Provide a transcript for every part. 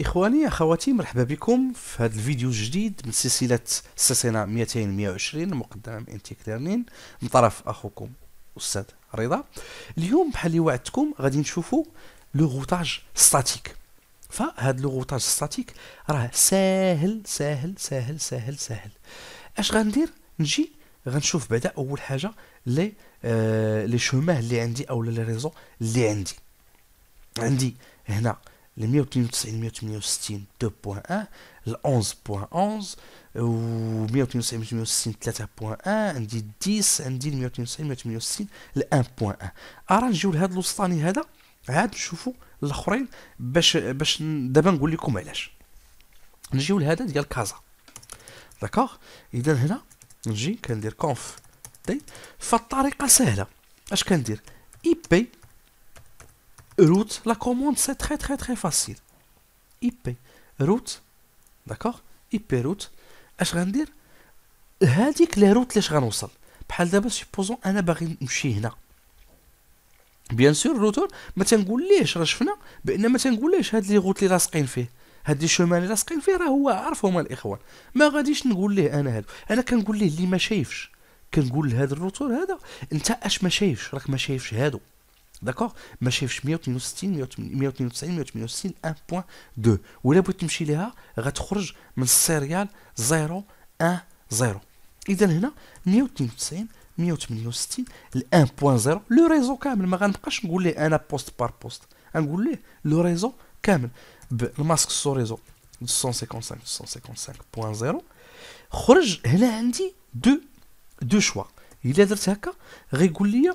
اخواني اخواتي مرحبا بكم في هذا الفيديو الجديد من سلسله السيسينا 220 مقدمه من انتيك ليرنين من طرف اخوكم استاذ رضا اليوم بحال اللي وعدتكم غادي نشوفوا لو غوتاج ستاتيك فهاد لو غوتاج ستاتيك راه ساهل ساهل ساهل ساهل ساهل اش غندير نجي غنشوف بعدا اول حاجه لي آه لي شومه اللي عندي اولا لي ريزو اللي عندي عندي هنا ال 192 168 2.1 ال 11.11 و 192 168 3.1 عندي 10 عندي ال 192 168 ال 1.1 ارا نجيو لهذا الوسطاني هذا عاد نشوفوا الاخرين باش باش دابا نقول لكم علاش نجيو لهذا ديال كازا داكوغ اذا هنا نجي كندير كونف دي فالطريقه سهله اش كندير اي بي روت لا كوموند سي تري تري تري فاسيل اي بي روت داكوغ اي بي روت اش غندير هاديك لي روت لاش غنوصل بحال دابا سيبوزون انا باغي نمشي هنا بيان سور الروتور ما تنقوليش راه شفنا بان ما تنقوليش هاد لي غوت لي لاصقين فيه هاد الشومان لاصقين فيه راه هو عارفهم الاخوان ما غاديش نقول ليه انا هادو انا كنقول ليه اللي ما شايفش كنقول لهذا الروتور هذا انت اش ما شايفش راك ما شايفش هادو داكوغ ما شايفش 162 192 168 1.2 ولا بغيت تمشي ليها غتخرج من السيريال 0 1 0 اذا هنا 192 168 ل 1.0 لو ريزو كامل ما غنبقاش نقول ليه انا بوست بار بوست غنقول ليه لو ريزو كامل بالماسك السوريزو 255 255.0 خرج هنا عندي دو دو شوا الا درت هكا غيقول لي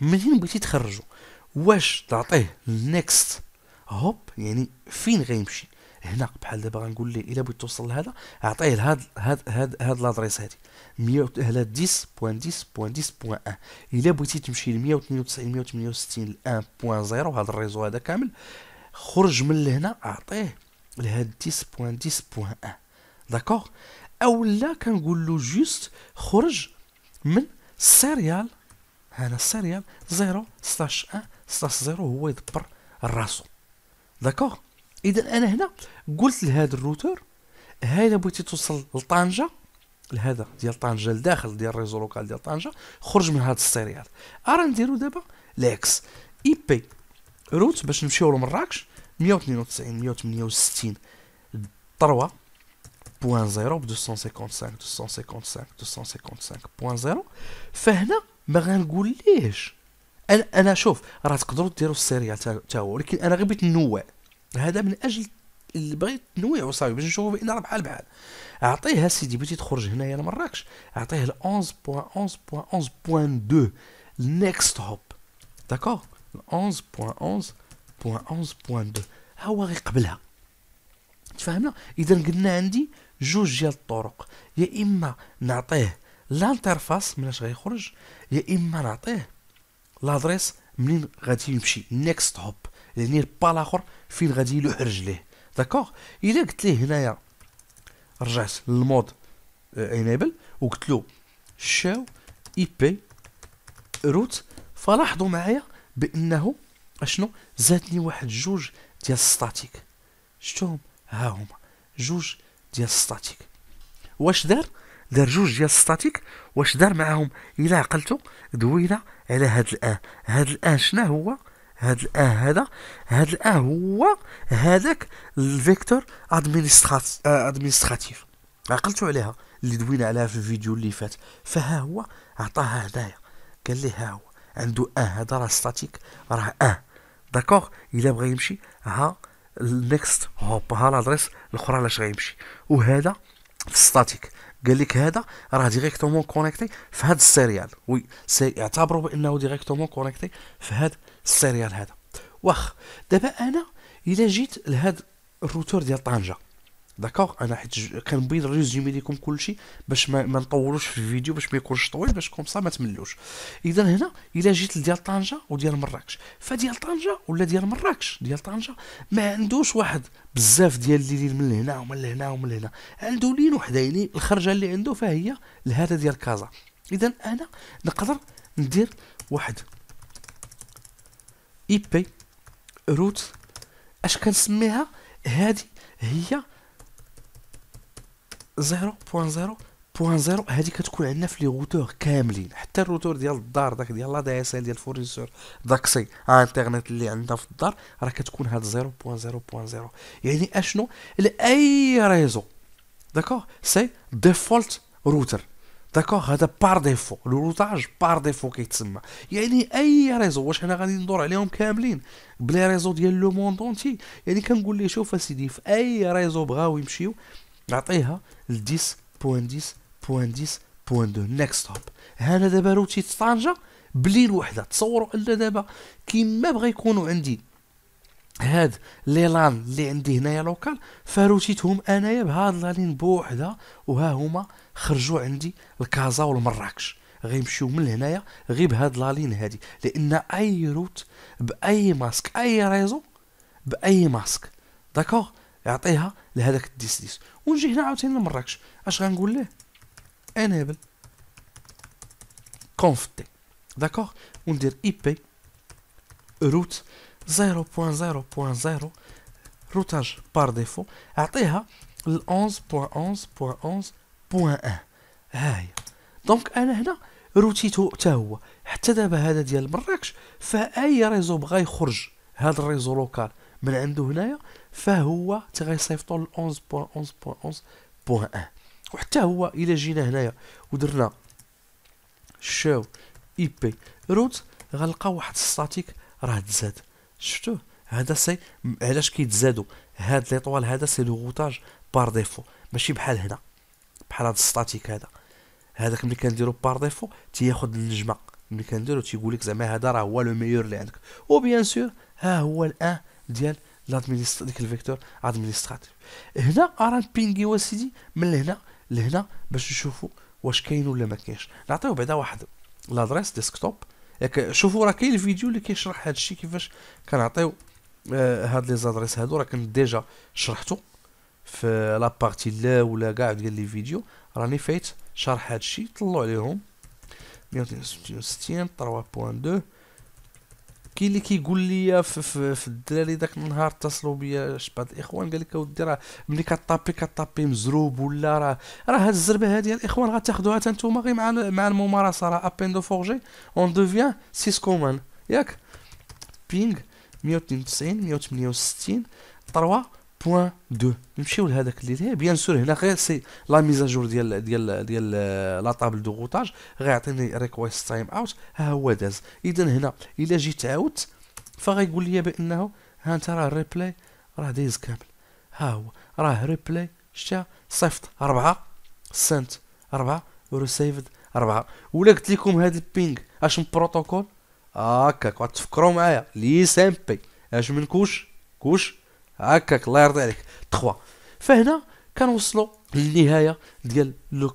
منين بغيتي تخرجو واش تعطيه نيكست هوب يعني فين غيمشي هنا بحال دابا غنقول ليه الا بغيت توصل لهذا اعطيه لهاد هاد هاد هاد لادريس هادي 100 هاد 10.10.10.1 الا بغيتي تمشي ل 192 168 ل 1.0 هاد الريزو هذا كامل خرج من لهنا اعطيه لهاد 10.10.1 داكوغ اولا كنقول له جوست خرج من السيريال هنا السيريال 0 سلاش 1 سلاش 0 هو يدبر راسو داكوغ اذا انا هنا قلت لهذا الروتور هاي الا بغيتي توصل لطنجه لهذا ديال طنجه لداخل ديال الريزو لوكال ديال طنجه خرج من هذا السيريال ارا نديرو دابا العكس اي بي روت باش نمشيو لمراكش 192 168 3 بوان زيرو ب 255 255 255 بوان زيرو فهنا ما غنقول انا انا شوف راه تقدروا ديروا السيريال تا هو ولكن انا غير بغيت نوع هذا من اجل اللي بغيت نوع وصافي باش نشوفوا بان راه بحال بحال اعطيها سيدي بغيتي تخرج هنايا لمراكش اعطيه ل 11.11.11.2 نيكست هوب داكور 11.11.11.2 ها هو غير قبلها تفهمنا اذا قلنا عندي جوج ديال الطرق يا اما نعطيه لانترفاس مناش غيخرج يا اما نعطيه لادريس منين غادي يمشي نيكست هوب يعني البا الاخر فين غادي يلوح رجليه داكوغ الا قلت ليه هنايا رجعت للمود انيبل آه، وقلت له شاو اي بي روت فلاحظوا معايا بانه اشنو زادني واحد جوج ديال ستاتيك شفتوهم ها هما جوج ديال ستاتيك واش دار دار جوج ديال ستاتيك واش دار معاهم الى عقلتو دويله على هاد الاه هاد الاه شنو هو هاد الاه هذا هاد الاه هو هذاك الفيكتور ادمينستراتيف عقلتو عليها اللي دوينا عليها في الفيديو اللي فات فها هو عطاها هنايا قال لي ها هو عنده اه هذا راه ستاتيك راه اه داكوغ الا بغى يمشي ها النكست هوب ها لادريس الاخرى علاش غيمشي وهذا في ستاتيك قال لك هذا راه ديريكتومون كونيكتي في هذا السيريال وي سي بانه ديريكتومون كونيكتي في هذا السيريال هذا واخ دابا انا الا جيت لهذا الروتور ديال طنجه داكوغ انا حيت كنبغي ريزومي ليكم كلشي باش ما, ما نطولوش في الفيديو باش ما يكونش طويل باش كومسا ما تملوش اذا هنا الا جيت لديال طنجه وديال مراكش فديال طنجه ولا ديال مراكش ديال طنجه ما عندوش واحد بزاف ديال اللي من هنا ومن هنا ومن هنا عنده لين وحدين يعني الخرجه اللي عنده فهي لهذا ديال كازا اذا انا نقدر ندير واحد اي بي روت اش كنسميها هذه هي 0.0.0 هذه كتكون عندنا في لي روتور كاملين حتى الروتور ديال الدار داك ديال لا دي اس ال ديال الفورنيسور داكسي انترنت اللي عندنا في الدار راه كتكون هاد 0.0.0 يعني اشنو لاي ريزو داكوغ سي ديفولت روتر داكوغ هذا بار ديفو الروتاج بار ديفو كيتسمى يعني اي ريزو واش حنا غادي ندور عليهم كاملين بلي ريزو ديال لو موند اونتي يعني كنقول ليه شوف اسيدي في اي ريزو بغاو يمشيو نعطيها لديس بوان ديس بوان ديس بوان دو نيكست هوب هنا دابا روتي طنجه بليل وحده تصوروا الا دابا كيما بغا يكونوا عندي هاد لي لان اللي عندي هنايا لوكال فروتيتهم انايا بهاد لانين بوحدة وها هما خرجوا عندي لكازا والمراكش غيمشيو من هنايا غير بهاد لالين هادي لان اي روت باي ماسك اي ريزو باي ماسك داكوغ يعطيها لهذاك الديس ديس ونجي هنا عاوتاني لمراكش اش غنقول ليه انابل كونف تي داكوغ وندير اي بي روت 0.0.0 روتاج بار ديفو اعطيها ل 11.11.1 هاي دونك انا هنا روتيتو حتى هو حتى دابا هذا ديال مراكش فاي ريزو بغا يخرج هذا الريزو لوكال من عنده هنايا فهو حتى ل 11.11.11.1 وحتى هو الا جينا هنايا ودرنا شو اي بي روت غنلقى واحد الستاتيك راه تزاد شفتوه هذا سي علاش كيتزادوا هاد ليطوال هذا سي لو غوتاج بار ديفو ماشي بحال هنا بحال هاد الستاتيك هذا هذاك ملي كنديرو بار ديفو تياخد النجمه ملي كنديرو تيقول لك زعما هذا راه هو لو ميور اللي عندك وبيان سور ها هو الان ديال لادمينستر ديك الفيكتور ادمينستراتيف هنا ارا بينغيو سيدي من لهنا لهنا باش نشوفوا واش كاين ولا ما كاينش نعطيو بعدا واحد لادريس ديسكتوب ياك شوفوا راه كاين الفيديو اللي كيشرح هذا الشيء كيفاش كنعطيو آه هاد لي زادريس هادو راه كنت ديجا شرحتو في لا بارتي لا ولا كاع ديال لي فيديو راني فايت شرح هاد الشيء طلعوا عليهم 168 3.2 كاين اللي كيقول لي في, في, في الدراري داك النهار اتصلوا بيا بعض الاخوان قال لك اودي راه ملي كطابي كطابي مزروب ولا راه راه هاد الزربه هادي الاخوان غتاخذوها حتى نتوما غير مع مع الممارسه راه ابين دو فورجي اون دوفيان سيس كومان ياك بينغ 192 168 3 بوان دو نمشيو لهذاك اللي بيان سور هنا غير سي لا ميزاجور ديال ديال ديال آه، لا طابل دو غوطاج غيعطيني ريكويست تايم اوت ها هو داز اذا هنا الا جيت عاودت فغيقول لي بانه ها انت راه ريبلاي راه دايز كامل ها هو راه ريبلاي شتي صيفط أربعة سنت أربعة ريسيفد أربعة ولا قلت لكم هاد البينغ اش من بروتوكول هاكاك آه تفكروا معايا لي سامبي اش من كوش كوش هكاك الله يرضي عليك تخوا فهنا كنوصلوا النهايه ديال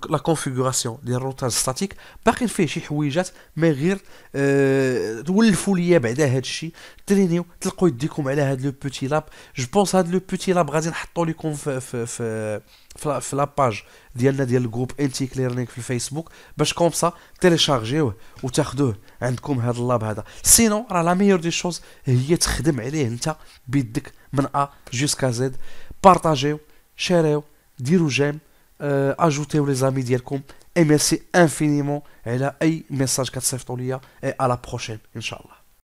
لا كونفيغوراسيون ديال الروتاج ستاتيك باقيين فيه شي حويجات ما غير أه تولفوا ليا بعدا هذا الشيء ترينيو تلقوا يديكم على هاد لو بوتي لاب جو بونس هاد لو بوتي لاب غادي نحطوا لكم في في في في, في لاباج ديالنا ديال الجروب انتي كليرنينغ في الفيسبوك باش كوم سا تيليشارجيوه وتاخذوه عندكم هاد اللاب هذا سينو راه لا ميور دي شوز هي تخدم عليه انت بيدك من ا جوسكا زد بارطاجيو شاريو ديروا euh, ajoutez-vous les amis d'Yelkom et merci infiniment et là, et message 4 ليا et à la prochaine, Inch'Allah.